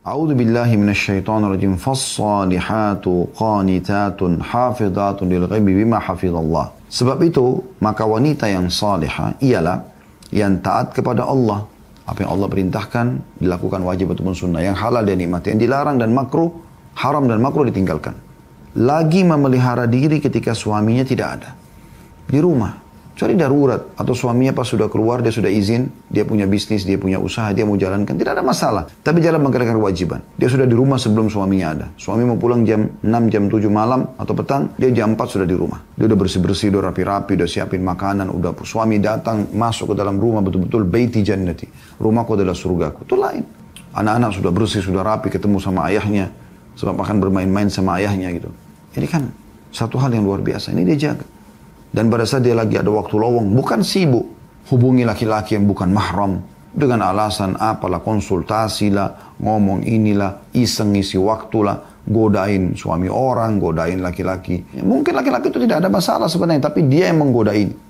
A'udzu billahi minasyaitonir rajim. Fas-salihatu qanitatun hafidatun lil ghaibi bima hafizallah. Sebab itu, maka wanita yang salihah ialah yang taat kepada Allah. Apa yang Allah perintahkan dilakukan wajib ataupun sunnah, yang halal dan nikmati, yang dilarang dan makruh, haram dan makruh ditinggalkan. Lagi memelihara diri ketika suaminya tidak ada. Di rumah, Kecuali darurat atau suaminya pas sudah keluar dia sudah izin, dia punya bisnis, dia punya usaha, dia mau jalankan, tidak ada masalah. Tapi jalan mengerjakan kewajiban. Dia sudah di rumah sebelum suaminya ada. Suami mau pulang jam 6, jam 7 malam atau petang, dia jam 4 sudah di rumah. Dia udah bersih-bersih, udah rapi-rapi, udah siapin makanan, udah suami datang masuk ke dalam rumah betul-betul baiti jannati. Rumahku adalah surgaku. Itu lain. Anak-anak sudah bersih, sudah rapi, ketemu sama ayahnya. Sebab akan bermain-main sama ayahnya gitu. Ini kan satu hal yang luar biasa. Ini dia jaga. Dan pada saat dia lagi ada waktu lowong, bukan sibuk. Hubungi laki-laki yang bukan mahram. Dengan alasan apalah, lah ngomong inilah, iseng waktu waktulah, godain suami orang, godain laki-laki. Ya, mungkin laki-laki itu tidak ada masalah sebenarnya, tapi dia yang menggodain.